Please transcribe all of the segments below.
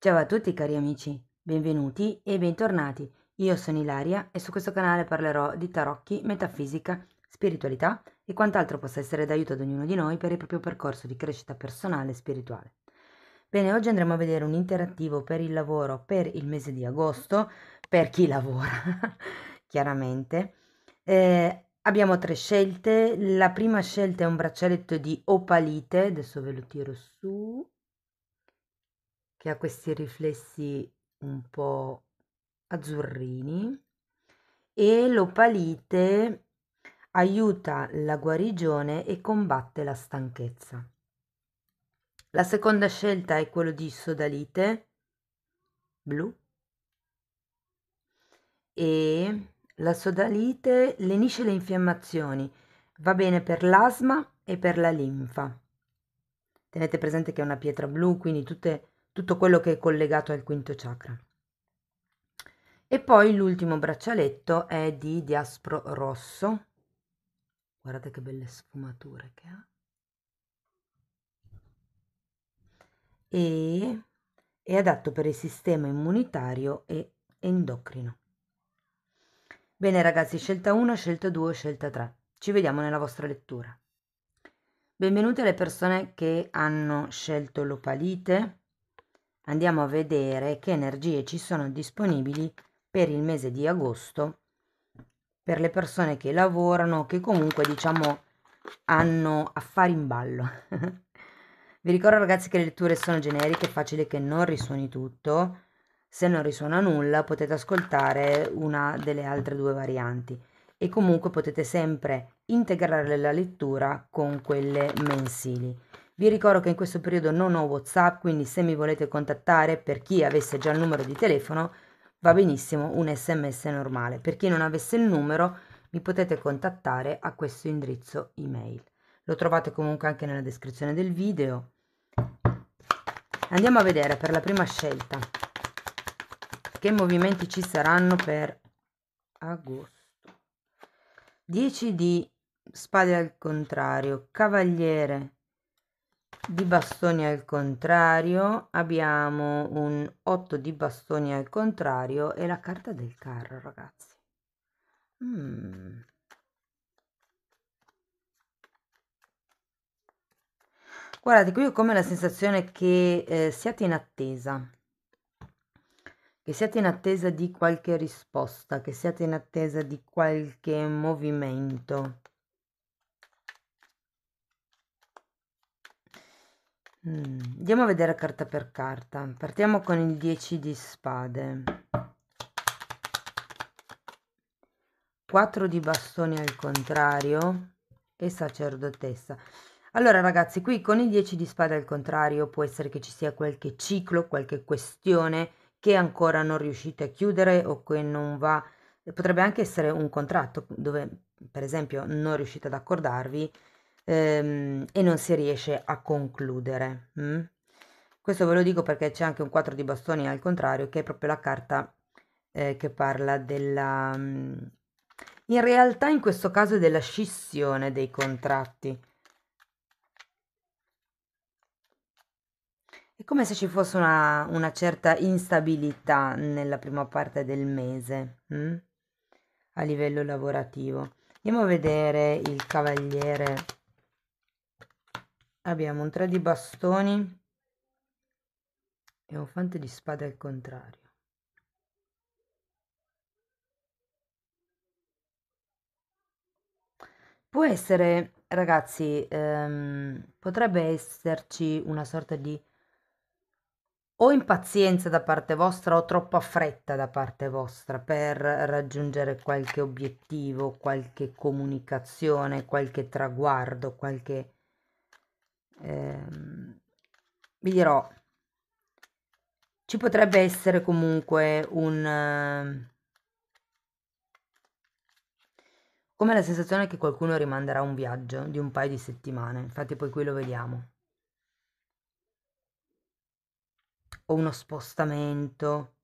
Ciao a tutti cari amici, benvenuti e bentornati. Io sono Ilaria e su questo canale parlerò di tarocchi, metafisica, spiritualità e quant'altro possa essere d'aiuto ad ognuno di noi per il proprio percorso di crescita personale e spirituale. Bene, oggi andremo a vedere un interattivo per il lavoro per il mese di agosto, per chi lavora, chiaramente. Eh, abbiamo tre scelte, la prima scelta è un braccialetto di opalite, adesso ve lo tiro su, che ha questi riflessi un po' azzurrini e l'opalite aiuta la guarigione e combatte la stanchezza. La seconda scelta è quello di sodalite blu e la sodalite lenisce le infiammazioni, va bene per l'asma e per la linfa. Tenete presente che è una pietra blu, quindi tutte tutto quello che è collegato al quinto chakra. E poi l'ultimo braccialetto è di diaspro rosso. Guardate che belle sfumature che ha. E è adatto per il sistema immunitario e endocrino. Bene ragazzi, scelta 1, scelta 2, scelta 3. Ci vediamo nella vostra lettura. Benvenute alle persone che hanno scelto l'opalite, andiamo a vedere che energie ci sono disponibili per il mese di agosto per le persone che lavorano che comunque diciamo hanno affari in ballo vi ricordo ragazzi che le letture sono generiche è facile che non risuoni tutto se non risuona nulla potete ascoltare una delle altre due varianti e comunque potete sempre integrare la lettura con quelle mensili vi ricordo che in questo periodo non ho WhatsApp, quindi se mi volete contattare, per chi avesse già il numero di telefono, va benissimo un sms normale. Per chi non avesse il numero, mi potete contattare a questo indirizzo email. Lo trovate comunque anche nella descrizione del video. Andiamo a vedere per la prima scelta che movimenti ci saranno per agosto. 10 di spade al contrario, cavaliere di bastoni al contrario abbiamo un 8 di bastoni al contrario e la carta del carro ragazzi mm. guardate qui ho come la sensazione che eh, siate in attesa che siate in attesa di qualche risposta che siate in attesa di qualche movimento Mm, andiamo a vedere carta per carta. Partiamo con il 10 di spade. 4 di bastoni al contrario e sacerdotessa. Allora ragazzi, qui con il 10 di spade al contrario può essere che ci sia qualche ciclo, qualche questione che ancora non riuscite a chiudere o che non va. Potrebbe anche essere un contratto dove per esempio non riuscite ad accordarvi ehm, e non si riesce a concludere. Mm? Questo ve lo dico perché c'è anche un 4 di bastoni al contrario, che è proprio la carta eh, che parla della... Mm, in realtà in questo caso è della scissione dei contratti. È come se ci fosse una, una certa instabilità nella prima parte del mese hm? a livello lavorativo. Andiamo a vedere il cavaliere abbiamo un 3 di bastoni e un fante di spade al contrario. Può essere, ragazzi, ehm, potrebbe esserci una sorta di o impazienza da parte vostra o troppa fretta da parte vostra per raggiungere qualche obiettivo, qualche comunicazione, qualche traguardo, qualche ehm, vi dirò, ci potrebbe essere comunque un... come la sensazione che qualcuno rimanderà un viaggio di un paio di settimane, infatti poi qui lo vediamo. O uno spostamento,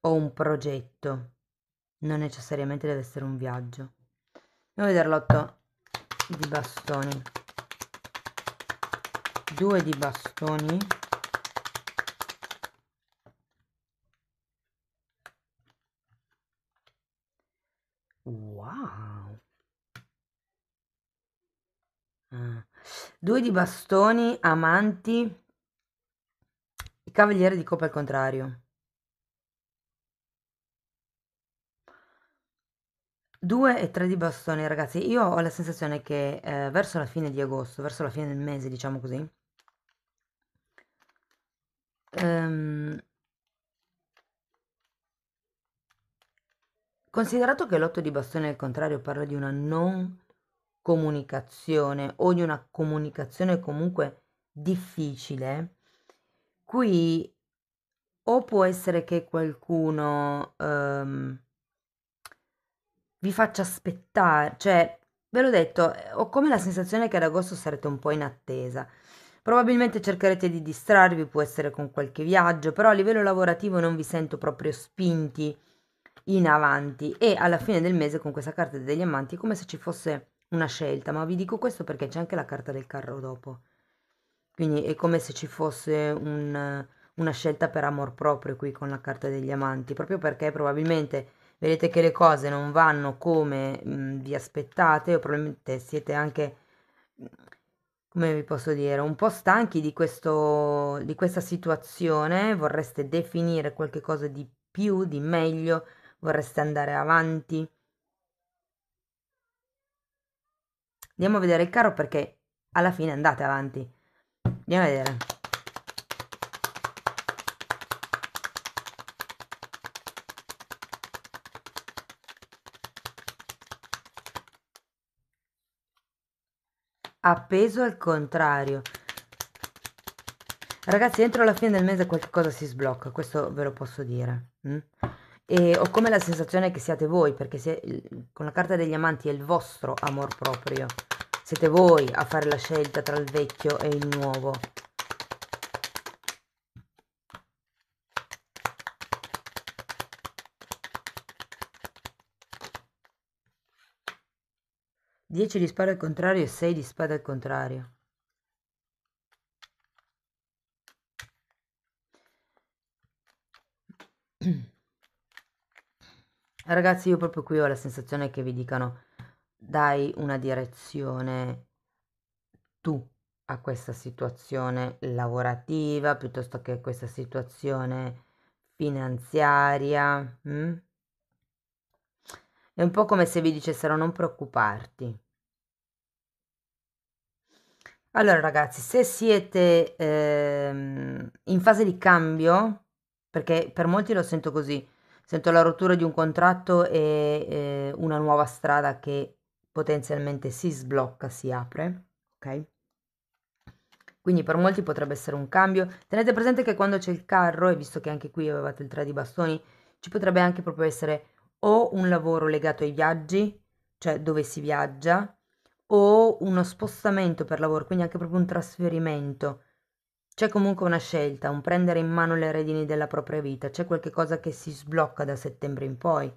o un progetto, non necessariamente deve essere un viaggio. Andiamo a vedere l'otto di bastoni due di bastoni wow ah. due di bastoni amanti cavaliere di coppa al contrario Due e tre di bastoni, ragazzi. Io ho la sensazione che eh, verso la fine di agosto, verso la fine del mese, diciamo così, Ehm, considerato che l'otto di bastone al contrario parla di una non comunicazione o di una comunicazione comunque difficile, qui o può essere che qualcuno um, vi faccia aspettare, cioè ve l'ho detto, ho come la sensazione che ad agosto sarete un po' in attesa. Probabilmente cercherete di distrarvi, può essere con qualche viaggio, però a livello lavorativo non vi sento proprio spinti in avanti e alla fine del mese con questa carta degli amanti è come se ci fosse una scelta, ma vi dico questo perché c'è anche la carta del carro dopo. Quindi è come se ci fosse un, una scelta per amor proprio qui con la carta degli amanti, proprio perché probabilmente vedete che le cose non vanno come mh, vi aspettate o probabilmente siete anche come vi posso dire, un po' stanchi di, questo, di questa situazione, vorreste definire qualche cosa di più, di meglio, vorreste andare avanti. Andiamo a vedere il caro perché alla fine andate avanti. Andiamo a vedere. appeso al contrario. Ragazzi, entro la fine del mese qualcosa si sblocca, questo ve lo posso dire. Mm? E ho come la sensazione che siate voi, perché se, con la carta degli amanti è il vostro amor proprio. Siete voi a fare la scelta tra il vecchio e il nuovo. 10 di spada al contrario e 6 di spada al contrario. Ragazzi, io proprio qui ho la sensazione che vi dicano dai una direzione tu a questa situazione lavorativa piuttosto che a questa situazione finanziaria. Hm? È un po' come se vi dicessero non preoccuparti, allora ragazzi, se siete ehm, in fase di cambio, perché per molti lo sento così, sento la rottura di un contratto e eh, una nuova strada che potenzialmente si sblocca, si apre, ok? Quindi per molti potrebbe essere un cambio. Tenete presente che quando c'è il carro, e visto che anche qui avevate il 3 di bastoni, ci potrebbe anche proprio essere o un lavoro legato ai viaggi, cioè dove si viaggia, o uno spostamento per lavoro, quindi anche proprio un trasferimento. C'è comunque una scelta, un prendere in mano le redini della propria vita, c'è qualche cosa che si sblocca da settembre in poi.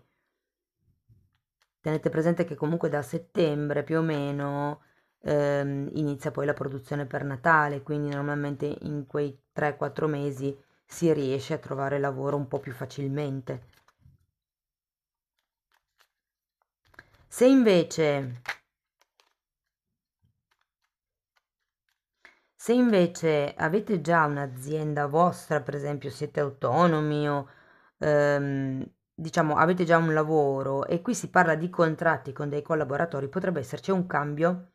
Tenete presente che comunque da settembre più o meno ehm, inizia poi la produzione per Natale, quindi normalmente in quei 3-4 mesi si riesce a trovare lavoro un po' più facilmente. Se invece Se invece avete già un'azienda vostra, per esempio siete autonomi o ehm, diciamo avete già un lavoro e qui si parla di contratti con dei collaboratori, potrebbe esserci un cambio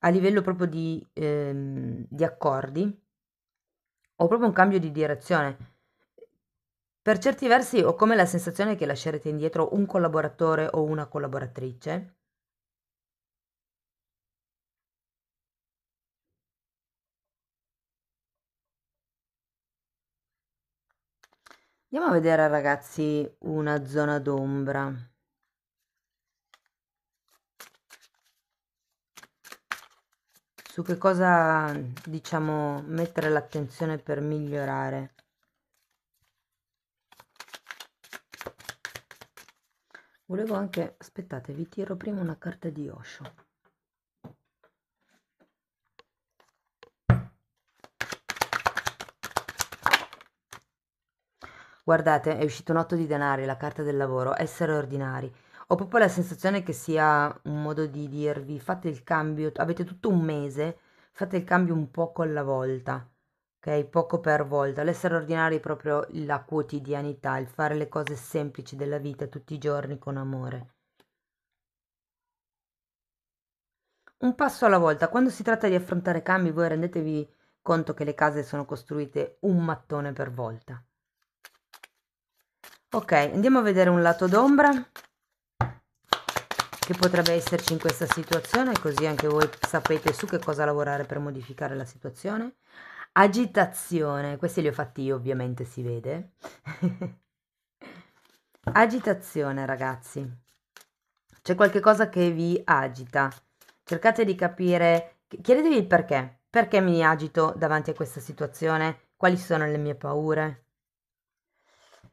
a livello proprio di, ehm, di accordi o proprio un cambio di direzione. Per certi versi ho come la sensazione che lascerete indietro un collaboratore o una collaboratrice Andiamo a vedere ragazzi una zona d'ombra. Su che cosa diciamo mettere l'attenzione per migliorare. Volevo anche, aspettate, vi tiro prima una carta di Osho. Guardate, è uscito un otto di denari, la carta del lavoro, essere ordinari. Ho proprio la sensazione che sia un modo di dirvi fate il cambio, avete tutto un mese, fate il cambio un poco alla volta, ok? Poco per volta. L'essere ordinari è proprio la quotidianità, il fare le cose semplici della vita tutti i giorni con amore. Un passo alla volta. Quando si tratta di affrontare cambi, voi rendetevi conto che le case sono costruite un mattone per volta ok andiamo a vedere un lato d'ombra che potrebbe esserci in questa situazione così anche voi sapete su che cosa lavorare per modificare la situazione agitazione questi li ho fatti io ovviamente si vede agitazione ragazzi c'è qualche cosa che vi agita cercate di capire chiedetevi il perché perché mi agito davanti a questa situazione quali sono le mie paure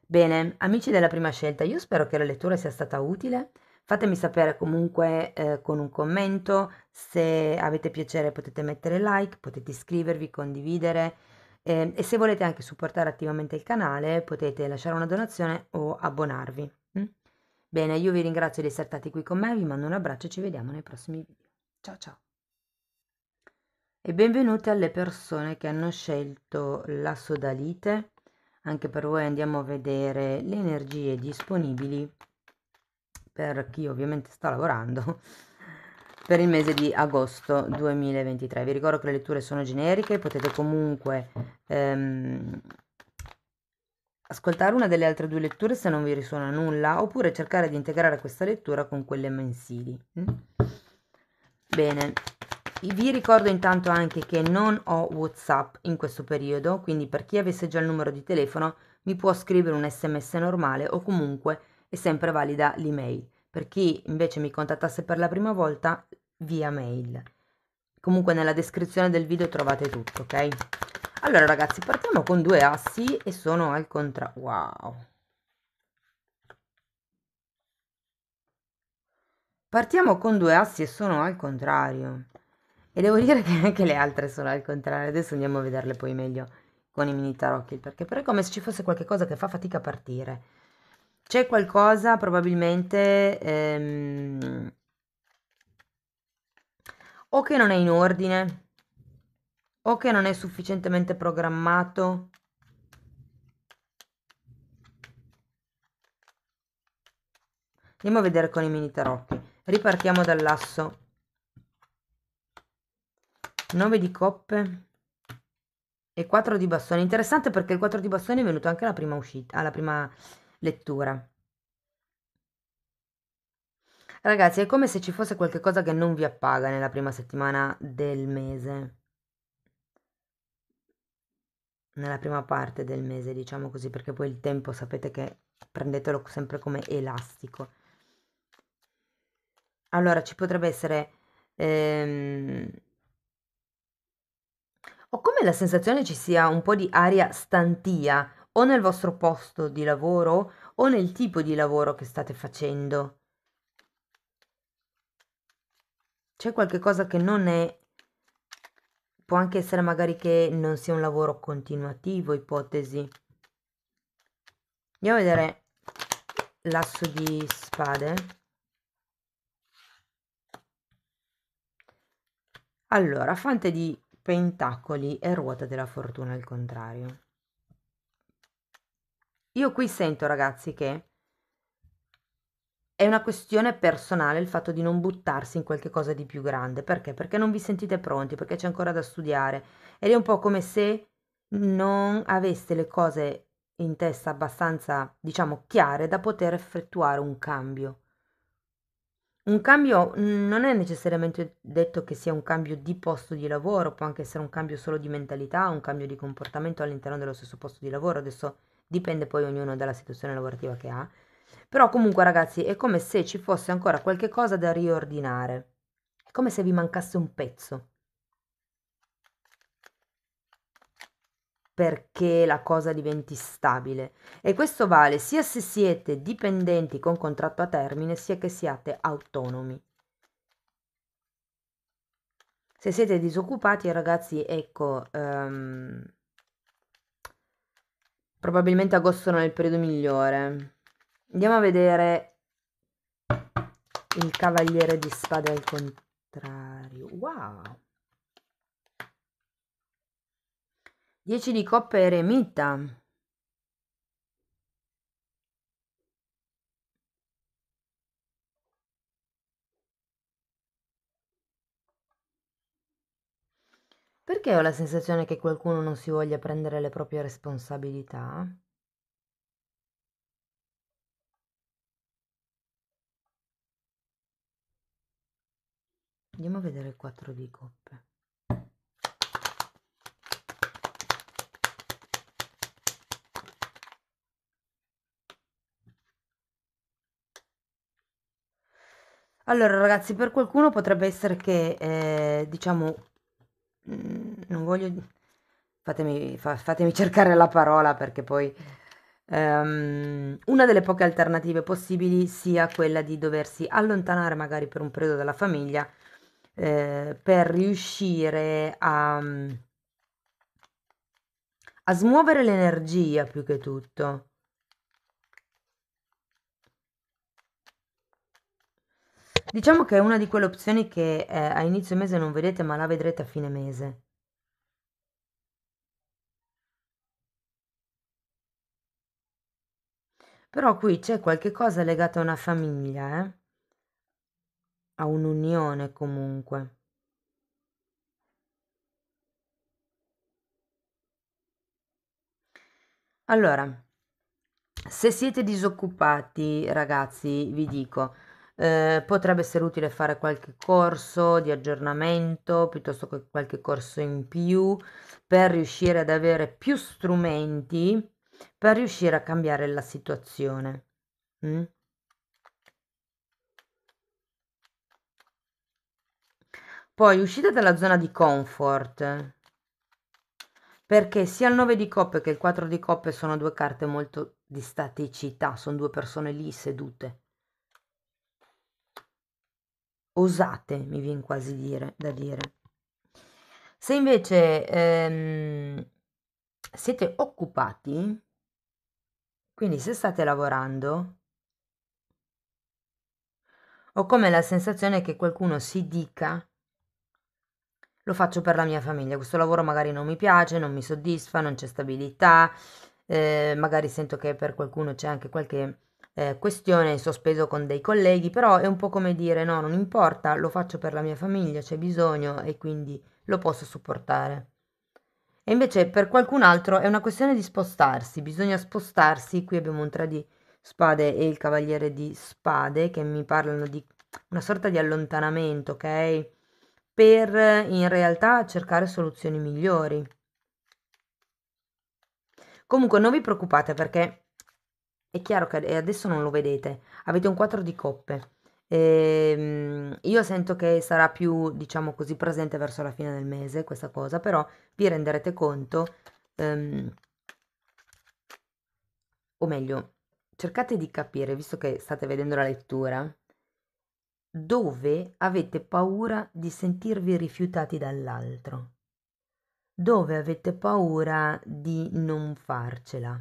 Bene, amici della prima scelta, io spero che la lettura sia stata utile. Fatemi sapere comunque eh, con un commento, se avete piacere potete mettere like, potete iscrivervi, condividere eh, e se volete anche supportare attivamente il canale potete lasciare una donazione o abbonarvi. Mm? Bene, io vi ringrazio di essere stati qui con me, vi mando un abbraccio e ci vediamo nei prossimi video. Ciao ciao! E benvenuti alle persone che hanno scelto la sodalite anche per voi andiamo a vedere le energie disponibili per chi ovviamente sta lavorando per il mese di agosto 2023 vi ricordo che le letture sono generiche potete comunque ehm, ascoltare una delle altre due letture se non vi risuona nulla oppure cercare di integrare questa lettura con quelle mensili mm? bene vi ricordo intanto anche che non ho WhatsApp in questo periodo, quindi per chi avesse già il numero di telefono mi può scrivere un sms normale o comunque è sempre valida l'email. Per chi invece mi contattasse per la prima volta, via mail. Comunque nella descrizione del video trovate tutto, ok? Allora ragazzi, partiamo con due assi e sono al contrario. Wow! Partiamo con due assi e sono al contrario. E devo dire che anche le altre sono al contrario, adesso andiamo a vederle poi meglio con i mini tarocchi, perché però è come se ci fosse qualcosa che fa fatica a partire. C'è qualcosa probabilmente ehm, o che non è in ordine, o che non è sufficientemente programmato, Andiamo a vedere con i mini tarocchi. Ripartiamo dall'asso 9 di coppe e 4 di bastoni. Interessante perché il 4 di bastoni è venuto anche alla prima uscita, alla prima lettura. Ragazzi, è come se ci fosse qualcosa che non vi appaga nella prima settimana del mese. Nella prima parte del mese, diciamo così, perché poi il tempo sapete che prendetelo sempre come elastico. Allora, ci potrebbe essere... Ehm, ho come la sensazione ci sia un po' di aria stantia o nel vostro posto di lavoro o nel tipo di lavoro che state facendo. C'è qualche cosa che non è, può anche essere magari che non sia un lavoro continuativo, ipotesi. Andiamo a vedere l'asso di spade. Allora, fante di pentacoli e ruota della fortuna al contrario. Io qui sento ragazzi che è una questione personale il fatto di non buttarsi in qualche cosa di più grande. Perché? Perché non vi sentite pronti, perché c'è ancora da studiare. Ed è un po' come se non aveste le cose in testa abbastanza, diciamo, chiare da poter effettuare un cambio. Un cambio mm, non è necessariamente detto che sia un cambio di posto di lavoro, può anche essere un cambio solo di mentalità, un cambio di comportamento all'interno dello stesso posto di lavoro, adesso dipende poi ognuno dalla situazione lavorativa che ha. Però comunque ragazzi è come se ci fosse ancora qualche cosa da riordinare, è come se vi mancasse un pezzo. perché la cosa diventi stabile e questo vale sia se siete dipendenti con contratto a termine sia che siate autonomi. Se siete disoccupati ragazzi, ecco, um, probabilmente agosto non è il periodo migliore. Andiamo a vedere il cavaliere di spade al contrario. Wow! 10 di coppe eremita. Perché ho la sensazione che qualcuno non si voglia prendere le proprie responsabilità? Andiamo a vedere il 4 di coppe. Allora ragazzi, per qualcuno potrebbe essere che, eh, diciamo, mm, non voglio, fatemi, fa, fatemi, cercare la parola perché poi um, una delle poche alternative possibili sia quella di doversi allontanare magari per un periodo dalla famiglia eh, per riuscire a, mm, a smuovere l'energia più che tutto Diciamo che è una di quelle opzioni che eh, a inizio mese non vedete, ma la vedrete a fine mese. Però qui c'è qualche cosa legato a una famiglia, eh? A un'unione comunque. Allora, se siete disoccupati, ragazzi, vi dico, eh, potrebbe essere utile fare qualche corso di aggiornamento piuttosto che qualche corso in più per riuscire ad avere più strumenti per riuscire a cambiare la situazione. Mm? Poi uscite dalla zona di comfort, perché sia il 9 di coppe che il 4 di coppe sono due carte molto di staticità, sono due persone lì sedute osate, mi viene quasi dire, da dire. Se invece ehm, siete occupati, quindi se state lavorando, ho come la sensazione che qualcuno si dica lo faccio per la mia famiglia, questo lavoro magari non mi piace, non mi soddisfa, non c'è stabilità, eh, magari sento che per qualcuno c'è anche qualche eh, questione in sospeso con dei colleghi, però è un po' come dire no, non importa, lo faccio per la mia famiglia, c'è bisogno e quindi lo posso supportare. E invece per qualcun altro è una questione di spostarsi, bisogna spostarsi, qui abbiamo un 3 di spade e il cavaliere di spade che mi parlano di una sorta di allontanamento, ok? Per in realtà cercare soluzioni migliori. Comunque non vi preoccupate perché è chiaro che adesso non lo vedete, avete un 4 di coppe. Ehm, io sento che sarà più, diciamo così, presente verso la fine del mese questa cosa, però vi renderete conto, ehm, o meglio, cercate di capire, visto che state vedendo la lettura, dove avete paura di sentirvi rifiutati dall'altro, dove avete paura di non farcela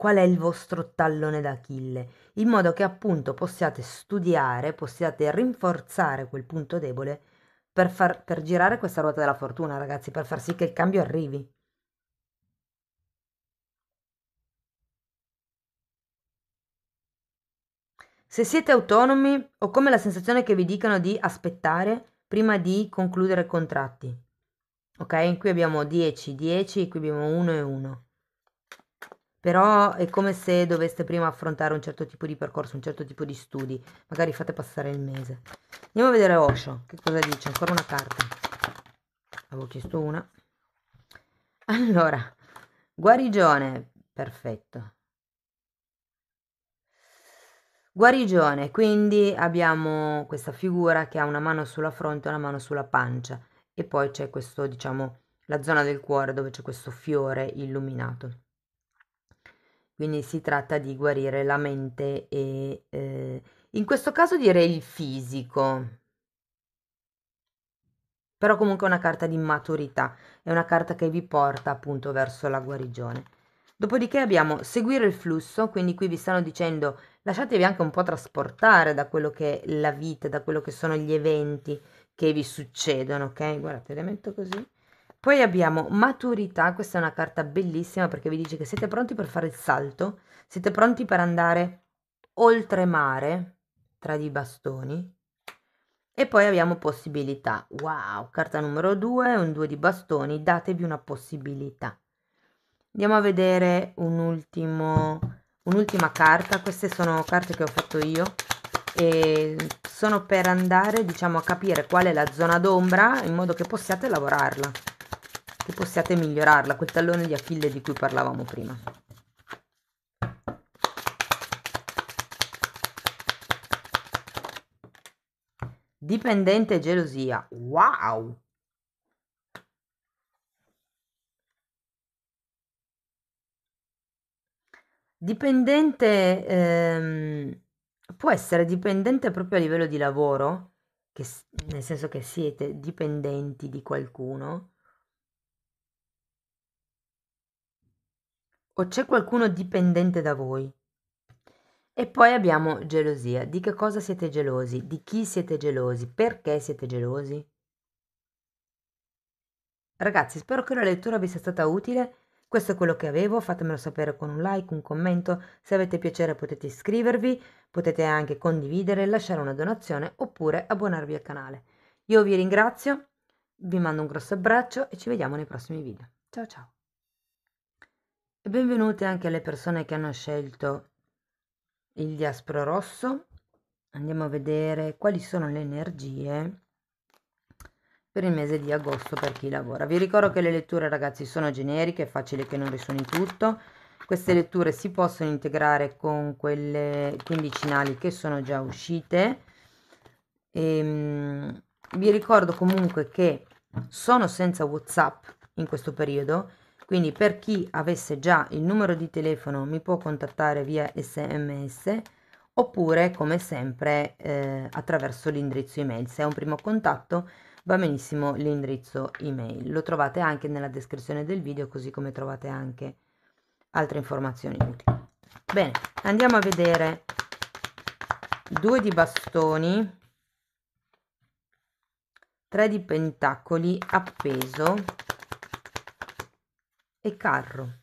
qual è il vostro tallone d'Achille, in modo che appunto possiate studiare, possiate rinforzare quel punto debole per, far, per girare questa ruota della fortuna, ragazzi, per far sì che il cambio arrivi. Se siete autonomi, ho come la sensazione che vi dicano di aspettare prima di concludere contratti. Ok, qui abbiamo 10, 10, qui abbiamo 1 e 1 però è come se doveste prima affrontare un certo tipo di percorso, un certo tipo di studi, magari fate passare il mese. Andiamo a vedere Osho, che cosa dice? Ancora una carta. Avevo chiesto una. Allora, guarigione, perfetto. Guarigione, quindi abbiamo questa figura che ha una mano sulla fronte e una mano sulla pancia e poi c'è questo, diciamo, la zona del cuore dove c'è questo fiore illuminato quindi si tratta di guarire la mente e eh, in questo caso direi il fisico, però comunque è una carta di maturità, è una carta che vi porta appunto verso la guarigione. Dopodiché abbiamo seguire il flusso, quindi qui vi stanno dicendo lasciatevi anche un po' trasportare da quello che è la vita, da quello che sono gli eventi che vi succedono, ok? Guardate, le metto così poi abbiamo maturità, questa è una carta bellissima perché vi dice che siete pronti per fare il salto, siete pronti per andare oltre mare, tra di bastoni. E poi abbiamo possibilità. Wow, carta numero 2, un 2 di bastoni, datevi una possibilità. Andiamo a vedere un ultimo, un'ultima carta, queste sono carte che ho fatto io e sono per andare diciamo a capire qual è la zona d'ombra in modo che possiate lavorarla che possiate migliorarla, quel tallone di Achille di cui parlavamo prima. Dipendente e gelosia. Wow! Dipendente ehm, può essere dipendente proprio a livello di lavoro, che, nel senso che siete dipendenti di qualcuno, o ecco, c'è qualcuno dipendente da voi? E poi abbiamo gelosia. Di che cosa siete gelosi? Di chi siete gelosi? Perché siete gelosi? Ragazzi, spero che la lettura vi sia stata utile. Questo è quello che avevo, fatemelo sapere con un like, un commento, se avete piacere potete iscrivervi, potete anche condividere, lasciare una donazione oppure abbonarvi al canale. Io vi ringrazio, vi mando un grosso abbraccio e ci vediamo nei prossimi video. Ciao ciao! E benvenute anche alle persone che hanno scelto il diaspro rosso. Andiamo a vedere quali sono le energie per il mese di agosto per chi lavora. Vi ricordo che le letture ragazzi sono generiche, è facile che non risuoni tutto. Queste letture si possono integrare con quelle quindicinali che sono già uscite. E, ehm, vi ricordo comunque che sono senza Whatsapp in questo periodo quindi per chi avesse già il numero di telefono mi può contattare via sms oppure come sempre eh, attraverso l'indirizzo email. Se è un primo contatto va benissimo l'indirizzo email. Lo trovate anche nella descrizione del video così come trovate anche altre informazioni utili. Bene, andiamo a vedere due di bastoni, 3 di pentacoli appeso e carro.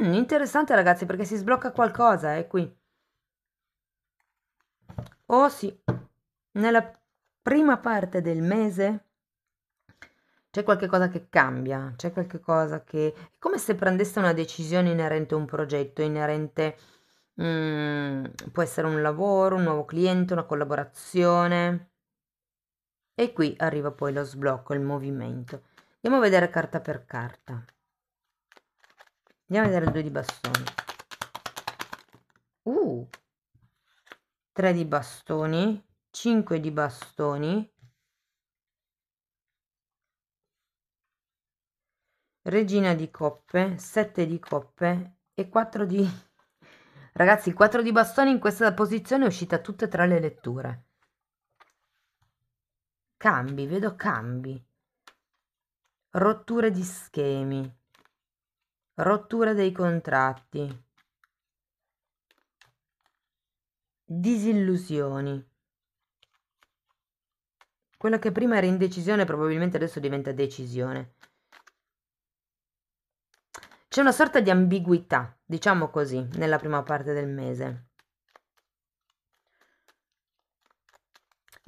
Mm, interessante ragazzi perché si sblocca qualcosa, è eh, qui. Oh sì, nella prima parte del mese c'è qualcosa che cambia, c'è qualcosa che... È come se prendesse una decisione inerente a un progetto, inerente... Mm, può essere un lavoro, un nuovo cliente, una collaborazione. E qui arriva poi lo sblocco, il movimento. Andiamo a vedere carta per carta. Andiamo a vedere il 2 di bastoni. Uh, 3 di bastoni, 5 di bastoni, regina di coppe, 7 di coppe e 4 di... Ragazzi, 4 di bastoni in questa posizione è uscita tutte e tre le letture. Cambi, vedo cambi. Rotture di schemi rottura dei contratti, disillusioni. Quello che prima era indecisione probabilmente adesso diventa decisione. C'è una sorta di ambiguità, diciamo così, nella prima parte del mese.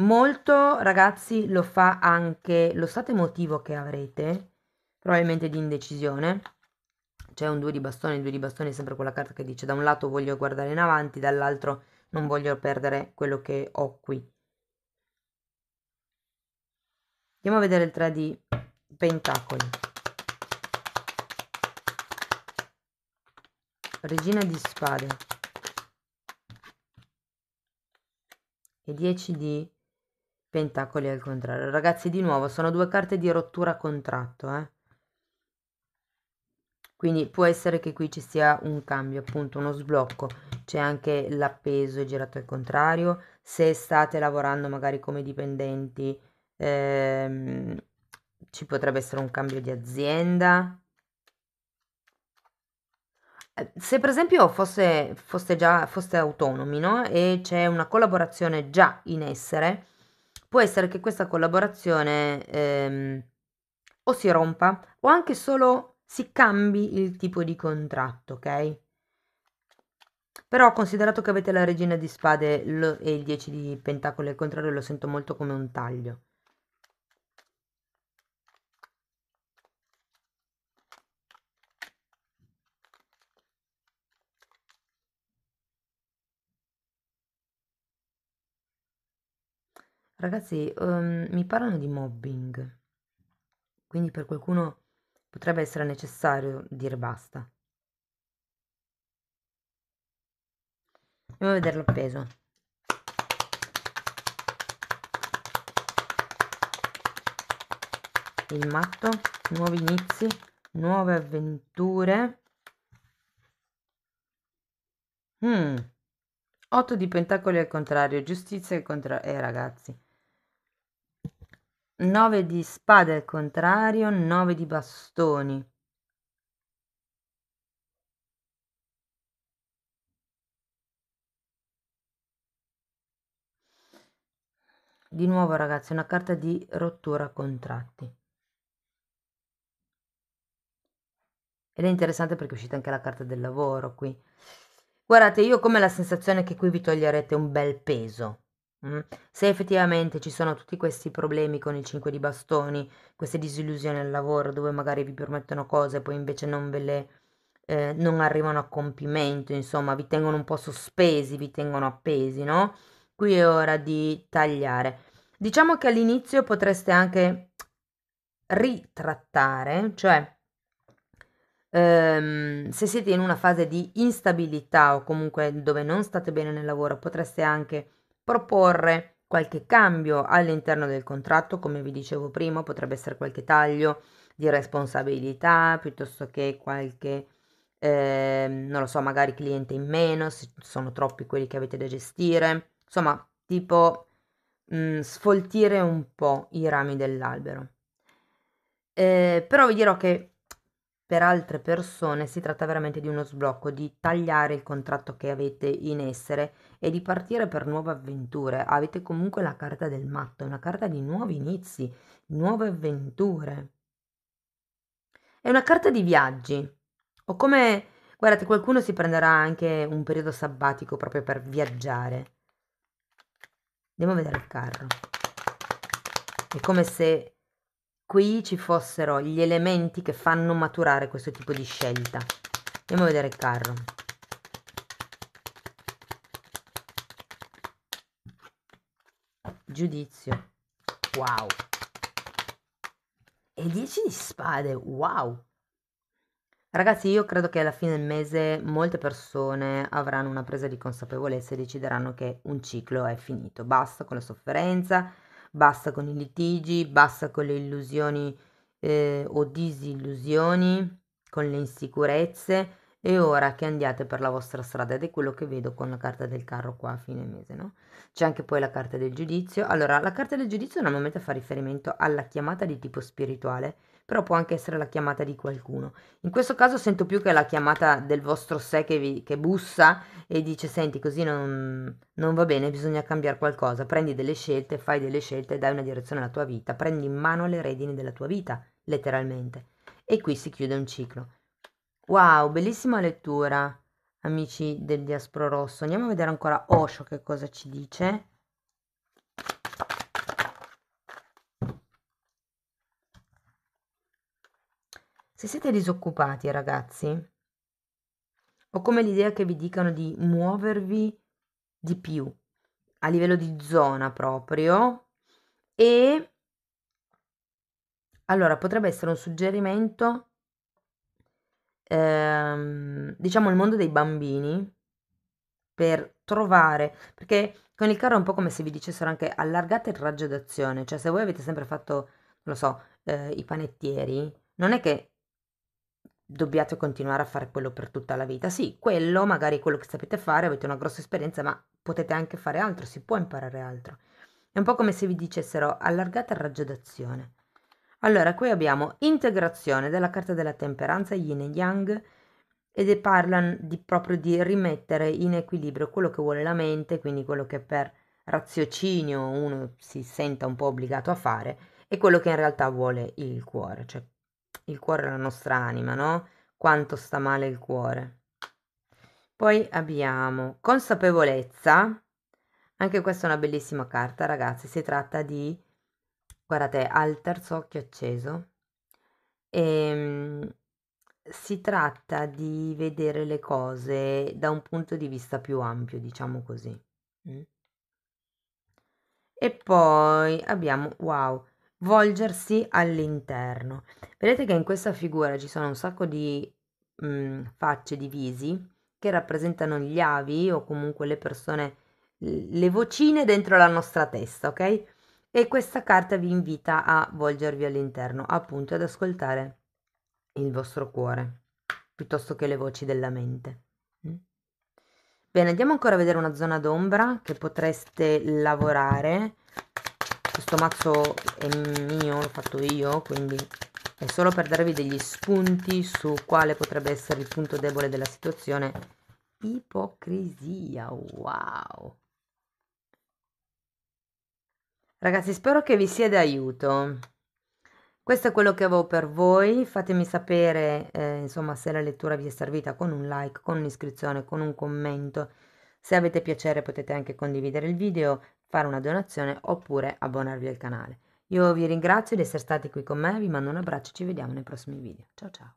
Molto, ragazzi, lo fa anche lo stato emotivo che avrete, probabilmente di indecisione, c'è un due di bastoni, due di bastoni, sempre quella carta che dice da un lato voglio guardare in avanti, dall'altro non voglio perdere quello che ho qui. Andiamo a vedere il 3 di pentacoli. Regina di spade. E 10 di pentacoli al contrario. Ragazzi, di nuovo, sono due carte di rottura contratto, eh quindi può essere che qui ci sia un cambio appunto uno sblocco c'è anche l'appeso girato al contrario se state lavorando magari come dipendenti ehm, ci potrebbe essere un cambio di azienda eh, se per esempio fosse, foste già foste autonomi no? e c'è una collaborazione già in essere può essere che questa collaborazione ehm, o si rompa o anche solo si cambi il tipo di contratto, ok? Però considerato che avete la regina di spade lo, e il 10 di pentacolo, al contrario, lo sento molto come un taglio. Ragazzi, um, mi parlano di mobbing, quindi per qualcuno Potrebbe essere necessario dire basta. Andiamo a vederlo appeso. Il matto, nuovi inizi, nuove avventure. Hmm. 8 di pentacoli al contrario, giustizia al contrario. Eh ragazzi. 9 di spade al contrario, 9 di bastoni. Di nuovo ragazzi, una carta di rottura contratti. Ed è interessante perché è uscita anche la carta del lavoro qui. Guardate, io come la sensazione che qui vi toglierete un bel peso Mm? Se effettivamente ci sono tutti questi problemi con il 5 di bastoni, queste disillusioni al lavoro dove magari vi promettono cose e poi invece non ve le ehm, non arrivano a compimento, insomma vi tengono un po' sospesi, vi tengono appesi, no, qui è ora di tagliare. Diciamo che all'inizio potreste anche ritrattare, cioè, ehm, se siete in una fase di instabilità o comunque dove non state bene nel lavoro, potreste anche proporre qualche cambio all'interno del contratto, come vi dicevo prima, potrebbe essere qualche taglio di responsabilità piuttosto che qualche, eh, non lo so, magari cliente in meno, se sono troppi quelli che avete da gestire, insomma, tipo mh, mm, sfoltire un po' i rami dell'albero. Eh, però vi dirò che per altre persone si tratta veramente di uno sblocco, di tagliare il contratto che avete in essere e di partire per nuove avventure. Avete comunque la carta del matto, una carta di nuovi inizi, nuove avventure. È una carta di viaggi. O come, guardate, qualcuno si prenderà anche un periodo sabbatico proprio per viaggiare. Andiamo a vedere il carro. È come se qui ci fossero gli elementi che fanno maturare questo tipo di scelta. Andiamo a vedere il carro. Giudizio. Wow. E 10 di spade. Wow. Ragazzi, io credo che alla fine del mese molte persone avranno una presa di consapevolezza e decideranno che un ciclo è finito. Basta con la sofferenza basta con i litigi, basta con le illusioni eh, o disillusioni, con le insicurezze, E ora che andiate per la vostra strada ed è quello che vedo con la carta del carro qua a fine mese, no? C'è anche poi la carta del giudizio. Allora, la carta del giudizio normalmente fa riferimento alla chiamata di tipo spirituale però può anche essere la chiamata di qualcuno. In questo caso sento più che la chiamata del vostro sé che, vi, che bussa e dice senti così non, non va bene, bisogna cambiare qualcosa, prendi delle scelte, fai delle scelte, dai una direzione alla tua vita, prendi in mano le redini della tua vita, letteralmente. E qui si chiude un ciclo. Wow, bellissima lettura, amici del Diaspro Rosso. Andiamo a vedere ancora Osho che cosa ci dice. Se siete disoccupati, ragazzi, ho come l'idea che vi dicano di muovervi di più a livello di zona proprio e allora potrebbe essere un suggerimento ehm, diciamo il mondo dei bambini per trovare perché con il carro è un po' come se vi dicessero anche allargate il raggio d'azione cioè se voi avete sempre fatto non lo so eh, i panettieri non è che dobbiate continuare a fare quello per tutta la vita. Sì, quello magari è quello che sapete fare, avete una grossa esperienza, ma potete anche fare altro, si può imparare altro. È un po' come se vi dicessero allargate il raggio d'azione. Allora, qui abbiamo integrazione della carta della temperanza yin e yang ed è parlano di, proprio di rimettere in equilibrio quello che vuole la mente, quindi quello che per raziocinio uno si senta un po' obbligato a fare e quello che in realtà vuole il cuore, cioè il cuore è la nostra anima, no? Quanto sta male il cuore. Poi abbiamo consapevolezza, anche questa è una bellissima carta ragazzi, si tratta di, guardate, al terzo occhio acceso, e, ehm, si tratta di vedere le cose da un punto di vista più ampio, diciamo così. Mm. E poi abbiamo, wow, volgersi all'interno. Vedete che in questa figura ci sono un sacco di mh, mm, facce, di visi che rappresentano gli avi o comunque le persone, le vocine dentro la nostra testa, ok? E questa carta vi invita a volgervi all'interno, appunto ad ascoltare il vostro cuore piuttosto che le voci della mente. Mm? Bene, andiamo ancora a vedere una zona d'ombra che potreste lavorare questo mazzo è mio, l'ho fatto io, quindi è solo per darvi degli spunti su quale potrebbe essere il punto debole della situazione. Ipocrisia, wow. Ragazzi, spero che vi sia d'aiuto. Questo è quello che avevo per voi, fatemi sapere eh, insomma se la lettura vi è servita con un like, con un'iscrizione, con un commento. Se avete piacere potete anche condividere il video, fare una donazione oppure abbonarvi al canale. Io vi ringrazio di essere stati qui con me, vi mando un abbraccio e ci vediamo nei prossimi video. Ciao ciao!